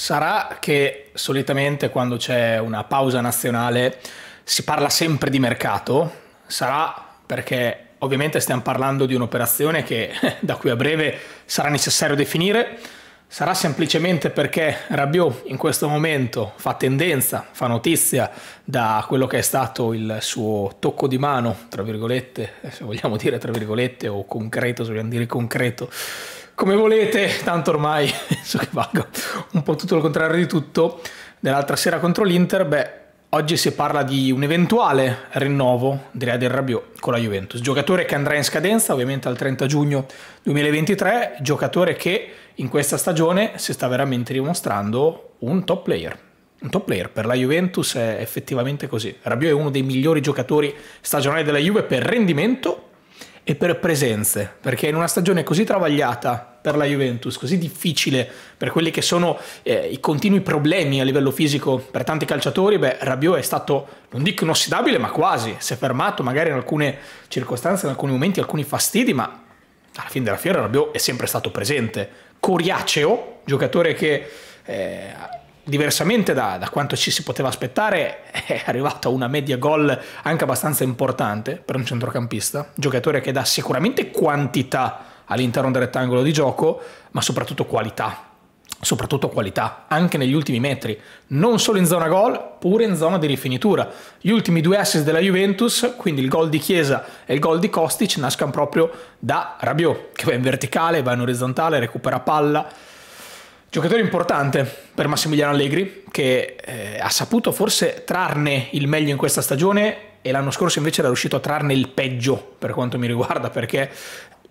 Sarà che solitamente quando c'è una pausa nazionale si parla sempre di mercato? Sarà perché ovviamente stiamo parlando di un'operazione che da qui a breve sarà necessario definire? Sarà semplicemente perché Rabiot in questo momento fa tendenza, fa notizia da quello che è stato il suo tocco di mano, tra virgolette, se vogliamo dire tra virgolette o concreto, se vogliamo dire concreto, come volete, tanto ormai penso che valga un po' tutto il contrario di tutto. Nell'altra sera contro l'Inter, beh, oggi si parla di un eventuale rinnovo direi del Rabiot con la Juventus. Giocatore che andrà in scadenza ovviamente al 30 giugno 2023, giocatore che in questa stagione si sta veramente dimostrando un top player. Un top player per la Juventus è effettivamente così. Rabiot è uno dei migliori giocatori stagionali della Juve per rendimento e per presenze, perché in una stagione così travagliata per la Juventus, così difficile per quelli che sono eh, i continui problemi a livello fisico per tanti calciatori, beh, Rabiot è stato, non dico inossidabile, ma quasi, si è fermato magari in alcune circostanze, in alcuni momenti, alcuni fastidi, ma alla fine della fiera Rabiot è sempre stato presente. Coriaceo, giocatore che... Eh, diversamente da, da, quanto ci si poteva aspettare, è arrivato a una media gol anche abbastanza importante per un centrocampista, giocatore che dà sicuramente quantità all'interno del rettangolo di gioco, ma soprattutto qualità. Soprattutto qualità, anche negli ultimi metri, non solo in zona gol, pure in zona di rifinitura. Gli ultimi due assist della Juventus, quindi il gol di Chiesa e il gol di Kostic, nascono proprio da Rabiot, che va in verticale, va in orizzontale, recupera palla. Giocatore importante per Massimiliano Allegri, che eh, ha saputo forse trarne il meglio in questa stagione e l'anno scorso invece era riuscito a trarne il peggio per quanto mi riguarda, perché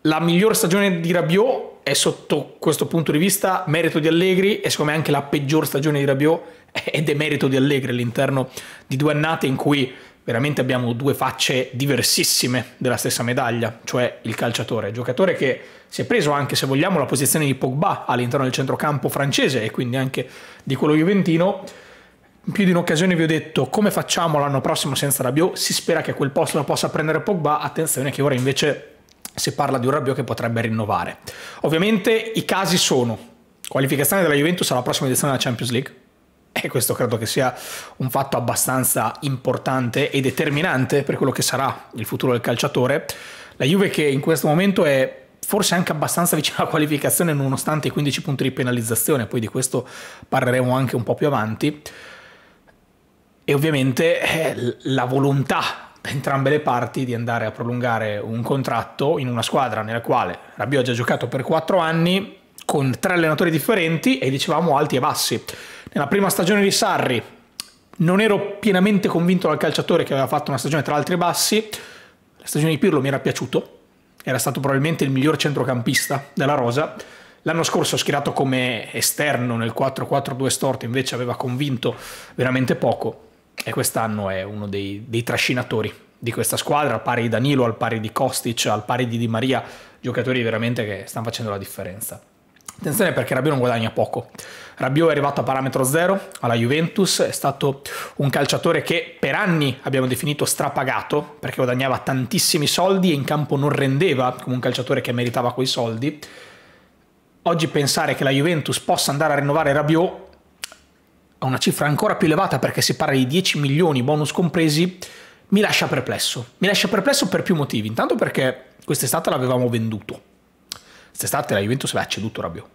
la miglior stagione di Rabiot è sotto questo punto di vista merito di Allegri e siccome anche la peggior stagione di Rabiot è demerito di Allegri all'interno di due annate in cui veramente abbiamo due facce diversissime della stessa medaglia, cioè il calciatore, giocatore che si è preso anche se vogliamo la posizione di Pogba all'interno del centrocampo francese e quindi anche di quello juventino. In più di un'occasione vi ho detto come facciamo l'anno prossimo senza Rabiot, si spera che quel posto lo possa prendere Pogba, attenzione che ora invece si parla di un Rabiot che potrebbe rinnovare. Ovviamente i casi sono qualificazione della Juventus alla prossima edizione della Champions League, e questo credo che sia un fatto abbastanza importante e determinante per quello che sarà il futuro del calciatore. La Juve che in questo momento è forse anche abbastanza vicina alla qualificazione nonostante i 15 punti di penalizzazione, poi di questo parleremo anche un po' più avanti. E ovviamente eh, la volontà entrambe le parti di andare a prolungare un contratto in una squadra nella quale Rabiot ha già giocato per 4 anni con tre allenatori differenti e dicevamo alti e bassi. Nella prima stagione di Sarri non ero pienamente convinto dal calciatore che aveva fatto una stagione tra alti e bassi, la stagione di Pirlo mi era piaciuto, era stato probabilmente il miglior centrocampista della Rosa. L'anno scorso ho schierato come esterno nel 4-4-2 storto invece aveva convinto veramente poco e quest'anno è uno dei, dei trascinatori di questa squadra, al pari di Danilo, al pari di Kostic, al pari di Di Maria, giocatori veramente che stanno facendo la differenza. Attenzione perché Rabiot non guadagna poco. Rabiot è arrivato a parametro zero alla Juventus, è stato un calciatore che per anni abbiamo definito strapagato perché guadagnava tantissimi soldi e in campo non rendeva come un calciatore che meritava quei soldi. Oggi pensare che la Juventus possa andare a rinnovare Rabiot a una cifra ancora più elevata perché si parla di 10 milioni bonus compresi, mi lascia perplesso. Mi lascia perplesso per più motivi. Intanto perché quest'estate l'avevamo venduto. Quest'estate la Juventus aveva ceduto Rabiot.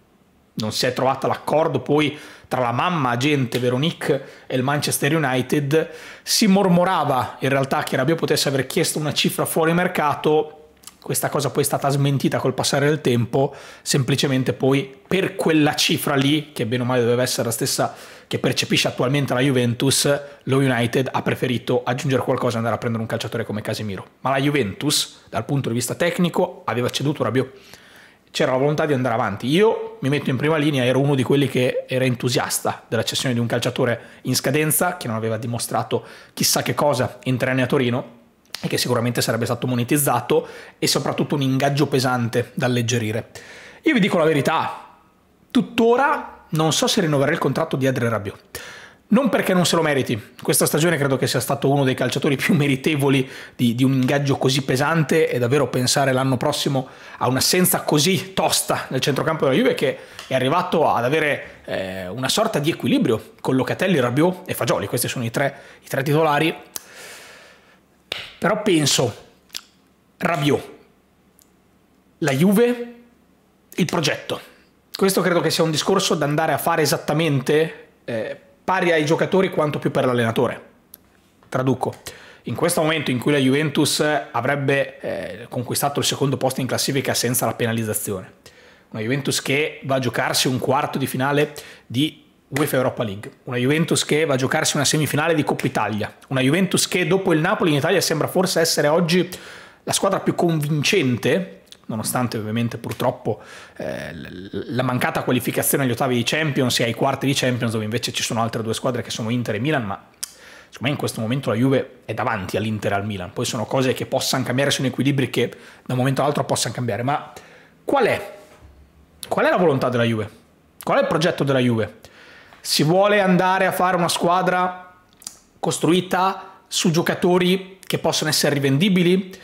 Non si è trovato l'accordo poi tra la mamma agente Veronique e il Manchester United. Si mormorava in realtà che Rabiot potesse aver chiesto una cifra fuori mercato questa cosa poi è stata smentita col passare del tempo, semplicemente poi per quella cifra lì, che bene o male doveva essere la stessa che percepisce attualmente la Juventus, lo United ha preferito aggiungere qualcosa e andare a prendere un calciatore come Casemiro. Ma la Juventus, dal punto di vista tecnico, aveva ceduto Rabiot. C'era la volontà di andare avanti. Io mi metto in prima linea, ero uno di quelli che era entusiasta della cessione di un calciatore in scadenza, che non aveva dimostrato chissà che cosa in tre anni a Torino, e che sicuramente sarebbe stato monetizzato e soprattutto un ingaggio pesante da alleggerire. Io vi dico la verità, tuttora non so se rinnoverà il contratto di Adrian Rabiot. Non perché non se lo meriti, questa stagione credo che sia stato uno dei calciatori più meritevoli di, di un ingaggio così pesante e davvero pensare l'anno prossimo a un'assenza così tosta nel centrocampo della Juve che è arrivato ad avere eh, una sorta di equilibrio con Locatelli, Rabiot e Fagioli, questi sono i tre, i tre titolari però penso, Rabiot, la Juve, il progetto. Questo credo che sia un discorso da andare a fare esattamente eh, pari ai giocatori quanto più per l'allenatore. Traduco. In questo momento in cui la Juventus eh, avrebbe eh, conquistato il secondo posto in classifica senza la penalizzazione, una Juventus che va a giocarsi un quarto di finale di UEFA Europa League, una Juventus che va a giocarsi una semifinale di Coppa Italia, una Juventus che dopo il Napoli in Italia sembra forse essere oggi la squadra più convincente nonostante ovviamente purtroppo eh, la mancata qualificazione agli ottavi di Champions e ai quarti di Champions dove invece ci sono altre due squadre che sono Inter e Milan, ma secondo me in questo momento la Juve è davanti all'Inter e al Milan, poi sono cose che possano cambiare, sono equilibri che da un momento all'altro possano cambiare, ma qual è? Qual è la volontà della Juve? Qual è il progetto della Juve? si vuole andare a fare una squadra costruita su giocatori che possono essere rivendibili,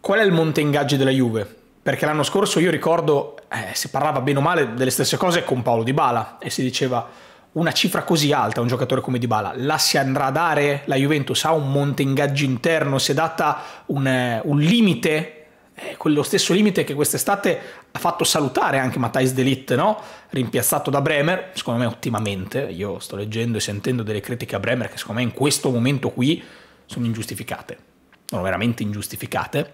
qual è il monte ingaggi della Juve? Perché l'anno scorso io ricordo eh, si parlava bene o male delle stesse cose con Paolo Di Bala e si diceva una cifra così alta a un giocatore come Di Bala, la si andrà a dare? La Juventus ha un monte ingaggi interno? Si è data un, eh, un limite eh, quello stesso limite che quest'estate ha fatto salutare anche Matthijs Delitt, no? rimpiazzato da Bremer, secondo me ottimamente, io sto leggendo e sentendo delle critiche a Bremer che secondo me in questo momento qui sono ingiustificate, sono veramente ingiustificate.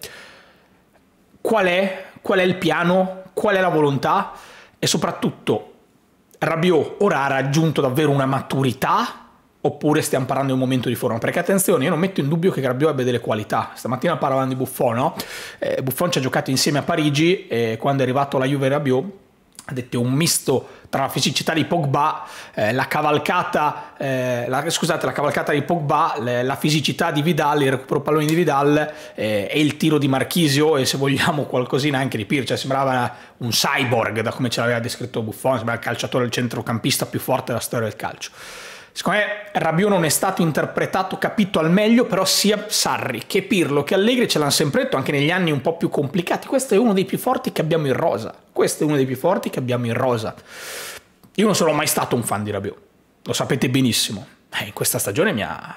Qual è, qual è il piano, qual è la volontà e soprattutto Rabiot ora ha raggiunto davvero una maturità oppure stiamo parlando di un momento di forma. Perché attenzione, io non metto in dubbio che Grabbio abbia delle qualità. Stamattina parlavamo di Buffon, no? Eh, Buffon ci ha giocato insieme a Parigi e quando è arrivato alla Juve Rabiot ha detto un misto tra la fisicità di Pogba, eh, la cavalcata, eh, la, scusate, la cavalcata di Pogba, le, la fisicità di Vidal, il recupero palloni di Vidal eh, e il tiro di Marchisio e se vogliamo qualcosina anche di Pirce, cioè, sembrava un cyborg da come ce l'aveva descritto Buffon, sembrava il calciatore, il centrocampista più forte della storia del calcio. Secondo me Rabiot non è stato interpretato, capito al meglio, però sia Sarri che Pirlo che Allegri ce l'hanno sempre detto anche negli anni un po' più complicati. Questo è uno dei più forti che abbiamo in rosa. Questo è uno dei più forti che abbiamo in rosa. Io non sono mai stato un fan di Rabiot, lo sapete benissimo. Eh, in questa stagione mi ha,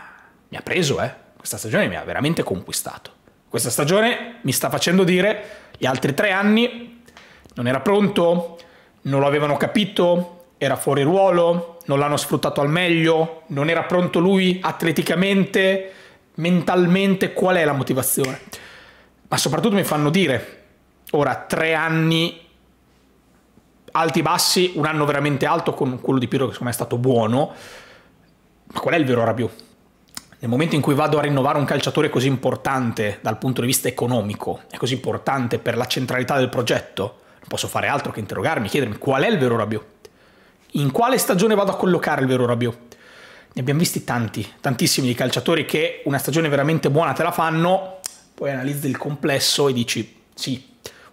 mi ha preso, eh. Questa stagione mi ha veramente conquistato. Questa stagione mi sta facendo dire gli altri tre anni non era pronto, non lo avevano capito, era fuori ruolo, non l'hanno sfruttato al meglio, non era pronto lui atleticamente, mentalmente, qual è la motivazione? Ma soprattutto mi fanno dire, ora tre anni alti e bassi, un anno veramente alto con quello di Piro che secondo me è stato buono, ma qual è il vero Rabiu? Nel momento in cui vado a rinnovare un calciatore così importante dal punto di vista economico, è così importante per la centralità del progetto, non posso fare altro che interrogarmi, chiedermi qual è il vero Rabiu? in quale stagione vado a collocare il vero Rabiot? Ne abbiamo visti tanti, tantissimi di calciatori che una stagione veramente buona te la fanno, poi analizzi il complesso e dici sì,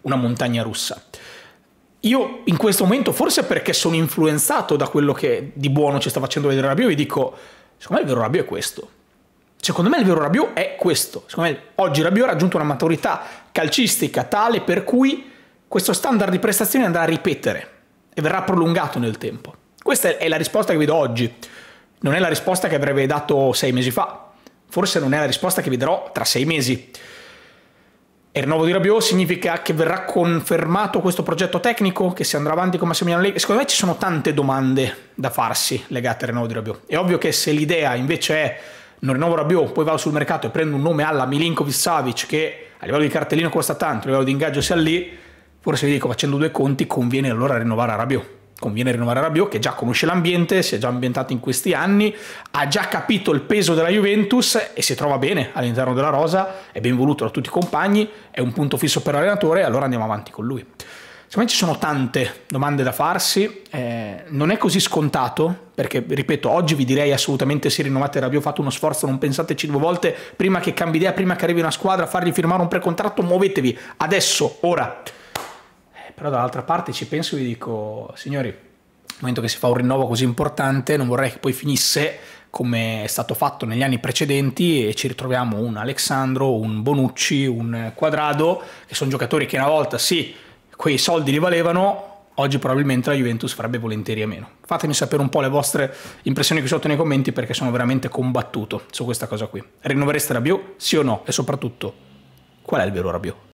una montagna russa. Io in questo momento, forse perché sono influenzato da quello che di buono ci sta facendo vedere Rabiot, vi dico, secondo me il vero Rabiot è questo. Secondo me il vero Rabiot è questo. Secondo me oggi Rabiot ha raggiunto una maturità calcistica tale per cui questo standard di prestazioni andrà a ripetere e verrà prolungato nel tempo. Questa è la risposta che vi do oggi, non è la risposta che avrei dato sei mesi fa, forse non è la risposta che vi darò tra sei mesi. E il rinnovo di Rabiot significa che verrà confermato questo progetto tecnico, che si andrà avanti con Massimiliano Allegri. Secondo me ci sono tante domande da farsi legate al rinnovo di Rabiot. È ovvio che se l'idea invece è non rinnovo Rabiot, poi vado sul mercato e prendo un nome alla Milinkovic Savic che a livello di cartellino costa tanto, a livello di ingaggio sia lì, forse vi dico facendo due conti conviene allora rinnovare Rabiot conviene rinnovare Rabiot che già conosce l'ambiente, si è già ambientato in questi anni, ha già capito il peso della Juventus e si trova bene all'interno della rosa, è ben voluto da tutti i compagni, è un punto fisso per l'allenatore, allora andiamo avanti con lui. Secondo me ci sono tante domande da farsi, eh, non è così scontato, perché ripeto, oggi vi direi assolutamente se rinnovate Rabiot, fate uno sforzo, non pensateci due volte, prima che cambi idea, prima che arrivi una squadra, fargli firmare un precontratto, muovetevi, adesso, ora però dall'altra parte ci penso e vi dico, signori, nel momento che si fa un rinnovo così importante, non vorrei che poi finisse come è stato fatto negli anni precedenti e ci ritroviamo un Alexandro, un Bonucci, un Quadrado, che sono giocatori che una volta sì, quei soldi li valevano, oggi probabilmente la Juventus farebbe volentieri a meno. Fatemi sapere un po' le vostre impressioni qui sotto nei commenti perché sono veramente combattuto su questa cosa qui. Rinnovereste Rabiot, sì o no? E soprattutto, qual è il vero Rabiot?